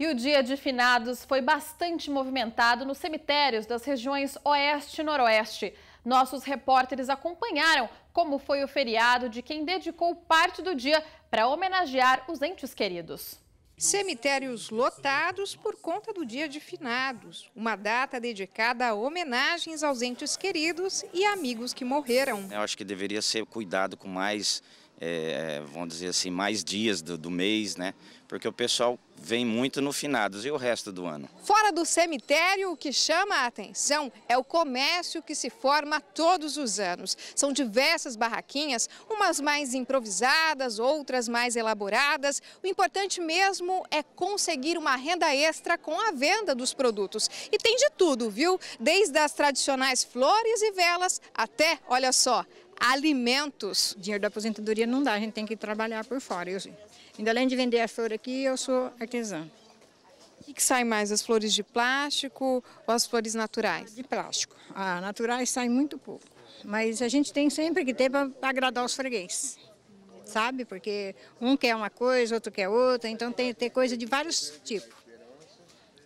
E o dia de finados foi bastante movimentado nos cemitérios das regiões Oeste e Noroeste. Nossos repórteres acompanharam como foi o feriado de quem dedicou parte do dia para homenagear os entes queridos. Cemitérios lotados por conta do Dia de Finados, uma data dedicada a homenagens aos entes queridos e amigos que morreram. Eu acho que deveria ser cuidado com mais é, vamos dizer assim, mais dias do, do, mês, né? Porque o pessoal vem muito no finados e o resto do ano. Fora do cemitério, o que chama a atenção é o comércio que se forma todos os anos. São diversas barraquinhas, umas mais improvisadas, outras mais elaboradas. O importante mesmo é conseguir uma renda extra com a venda dos produtos. E tem de tudo, viu? Desde as tradicionais flores e velas até, olha só, Alimentos, dinheiro da aposentadoria não dá, a gente tem que trabalhar por fora. Eu, ainda além de vender a flor aqui, eu sou artesã. O que, que, sai mais, as flores de plástico ou as flores naturais? De plástico. A ah, naturais saem muito pouco. Mas a gente tem sempre que ter para agradar os fregueses, sabe? Porque um quer uma coisa, outro quer outra, então tem, que ter coisa de vários tipos.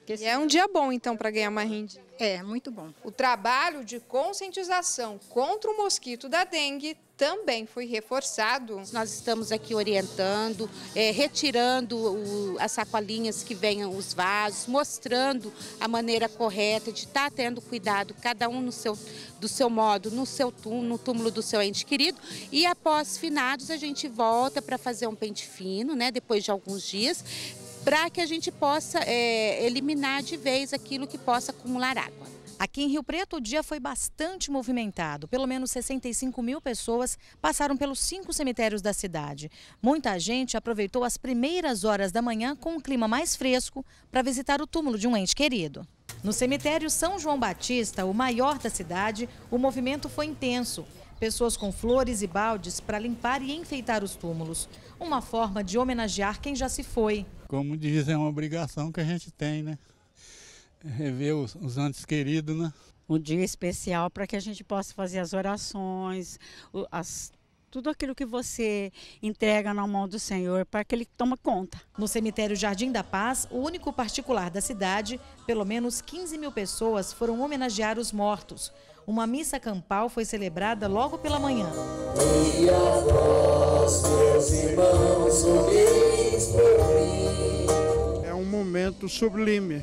E é um dia bom, então, para ganhar uma rinde. É, muito bom. O trabalho de conscientização contra o mosquito da dengue também foi reforçado. Nós estamos aqui orientando, é, retirando o, as sacolinhas que venham os vasos, mostrando a maneira correta de estar tá tendo cuidado, cada um no seu, do seu modo, no seu túmulo, no túmulo do seu ente querido. E após finados, a gente volta para fazer um pente fino, né? Depois de alguns dias, para que a gente possa é, eliminar de vez aquilo que possa acumular água. Aqui em Rio Preto, o dia foi bastante movimentado. Pelo menos 65 mil pessoas passaram pelos cinco cemitérios da cidade. Muita gente aproveitou as primeiras horas da manhã com um clima mais fresco para visitar o túmulo de um ente querido. No cemitério São João Batista, o maior da cidade, o movimento foi intenso. Pessoas com flores e baldes para limpar e enfeitar os túmulos. Uma forma de homenagear quem já se foi como diz, é uma obrigação que a gente tem, né? Rever os, os antes queridos, né? Um dia especial para que a gente possa fazer as orações, as tudo aquilo que você entrega na mão do Senhor para que Ele tome conta. No cemitério Jardim da Paz, o único particular da cidade, pelo menos 15 mil pessoas foram homenagear os mortos. Uma missa campal foi celebrada logo pela manhã. voz, meus irmãos, por mim momento sublime,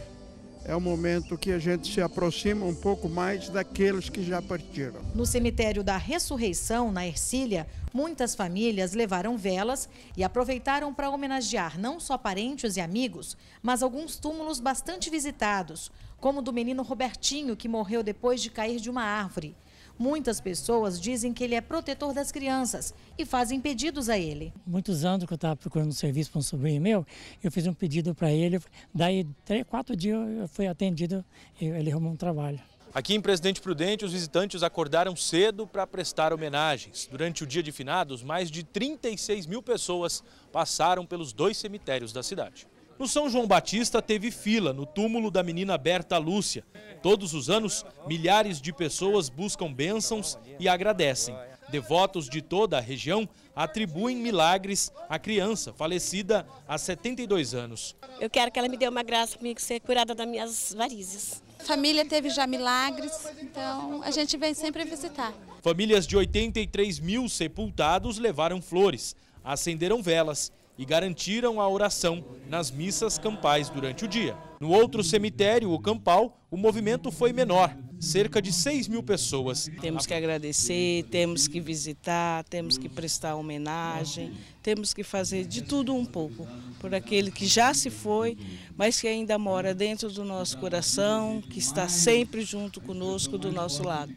é o momento que a gente se aproxima um pouco mais daqueles que já partiram. No cemitério da Ressurreição, na Ercília, muitas famílias levaram velas e aproveitaram para homenagear não só parentes e amigos, mas alguns túmulos bastante visitados, como o do menino Robertinho, que morreu depois de cair de uma árvore. Muitas pessoas dizem que ele é protetor das crianças e fazem pedidos a ele. Muitos anos que eu estava procurando um serviço para um sobrinho meu, eu fiz um pedido para ele, daí três, quatro dias eu fui atendido e ele arrumou um trabalho. Aqui em Presidente Prudente, os visitantes acordaram cedo para prestar homenagens. Durante o dia de finados, mais de 36 mil pessoas passaram pelos dois cemitérios da cidade. No São João Batista teve fila no túmulo da menina Berta Lúcia. Todos os anos, milhares de pessoas buscam bênçãos e agradecem. Devotos de toda a região atribuem milagres à criança falecida há 72 anos. Eu quero que ela me dê uma graça comigo ser curada das minhas varizes. Família teve já milagres, então a gente vem sempre visitar. Famílias de 83 mil sepultados levaram flores, acenderam velas e garantiram a oração nas missas campais durante o dia. No outro cemitério, o Campal, o movimento foi menor, cerca de 6 mil pessoas. Temos que agradecer, temos que visitar, temos que prestar homenagem, temos que fazer de tudo um pouco por aquele que já se foi, mas que ainda mora dentro do nosso coração, que está sempre junto conosco, do nosso lado.